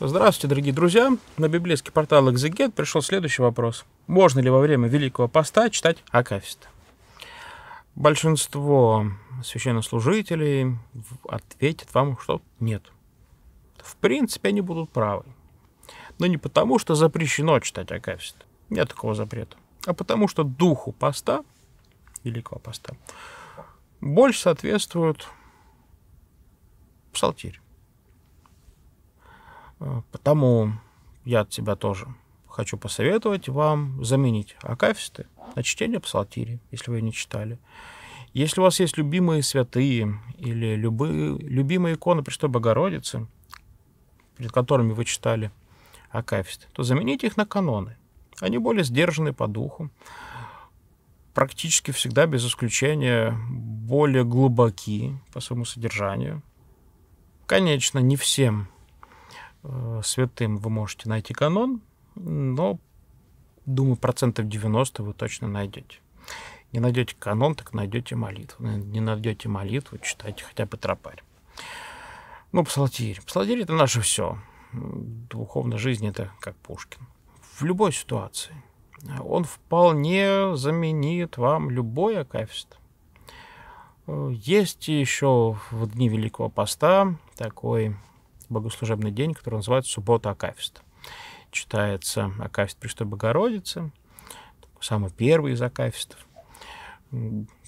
Здравствуйте, дорогие друзья! На библейский портал Exeget пришел следующий вопрос. Можно ли во время Великого Поста читать Акафист? Большинство священнослужителей ответит вам, что нет. В принципе, они будут правы. Но не потому, что запрещено читать Акафист. Нет такого запрета. А потому, что духу поста, Великого Поста, больше соответствует псалтирь. Э, потому я от себя тоже хочу посоветовать вам заменить акафисты на чтение псалтири, если вы не читали. Если у вас есть любимые святые или любые, любимые иконы Престой Богородицы, перед которыми вы читали акафисты, то замените их на каноны. Они более сдержаны по духу, практически всегда без исключения более глубоки по своему содержанию. Конечно, не всем Э, святым вы можете найти канон, но, думаю, процентов 90 вы точно найдете. Не найдете канон, так найдете молитву. Не найдете молитву, читайте хотя бы тропарь. Ну, псалтирь. Псалтирь – это наше все. Духовная жизнь – это как Пушкин. В любой ситуации он вполне заменит вам любое качество. Э, есть еще в дни Великого Поста такой богослужебный день, который называется «Суббота Акафиста». Читается Акафист Престой Богородицы, самый первый из Акафистов,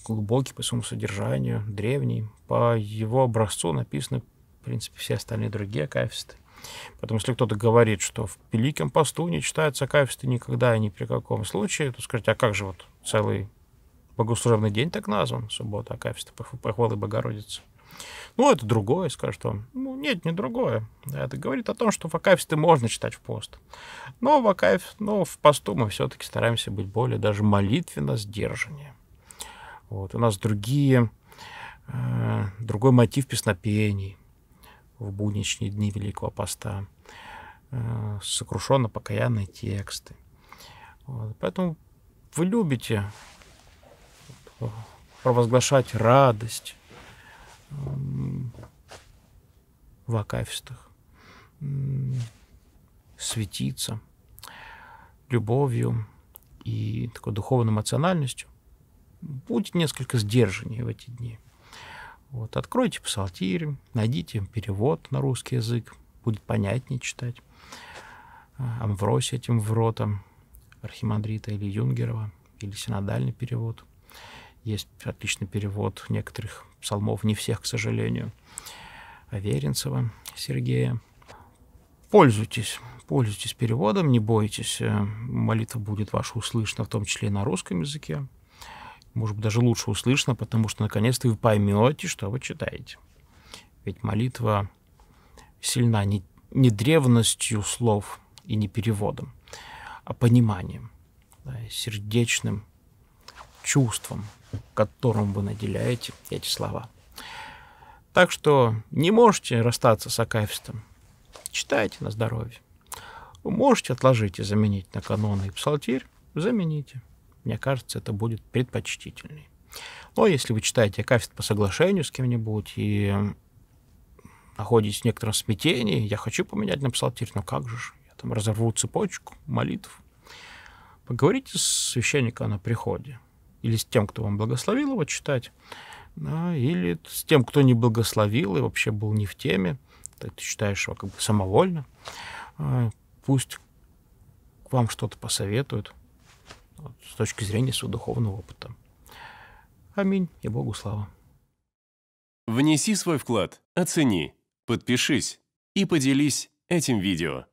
глубокий по своему содержанию, древний. По его образцу написаны, в принципе, все остальные другие Акафисты. Поэтому, если кто-то говорит, что в Великом посту не читаются акафисты никогда и ни при каком случае, то скажите, а как же вот целый богослужебный день так назван? Суббота акафиста похвалы Богородицы. Ну, это другое, скажет он. Ну, нет, не другое. Это говорит о том, что вакайф-то можно читать в пост. Но вакайф, но в посту мы все-таки стараемся быть более даже молитвенно сдержаннее. Вот. У нас другие, э, другой мотив песнопений в будничные дни Великого Поста. Э, сокрушенно покаянные тексты. Вот. Поэтому вы любите э, провозглашать радость, в акафистах, светиться любовью и такой духовной эмоциональностью. Будет несколько сдержаннее в эти дни. Вот, откройте псалтирь, найдите перевод на русский язык, будет понятнее читать. А, Амвросия этим в ротом Архимандрита или Юнгерова, или синодальный перевод – есть отличный перевод некоторых псалмов, не всех, к сожалению, Аверинцева Сергея. Пользуйтесь, пользуйтесь переводом, не бойтесь. Э, молитва будет ваша услышана, в том числе и на русском языке. Может быть, даже лучше услышана, потому что наконец-то вы поймете, что вы читаете. Ведь молитва сильна не, не древностью слов и не переводом, а пониманием, да, сердечным чувством, которым вы наделяете эти слова. Так что не можете расстаться с акафистом. Читайте на здоровье. Можете отложить и заменить на каноны и псалтирь, замените. Мне кажется, это будет предпочтительней. Но если вы читаете акафист по соглашению с кем-нибудь и находитесь в некотором смятении, я хочу поменять на псалтирь, но ну как же я там разорву цепочку молитв. Поговорите с священником на приходе, или с тем, кто вам благословил его читать, да, или с тем, кто не благословил и вообще был не в теме, ты читаешь его как бы самовольно, а, пусть вам что-то посоветуют вот, с точки зрения своего духовного опыта. Аминь и Богу слава. Внеси свой вклад, оцени, подпишись и поделись этим видео.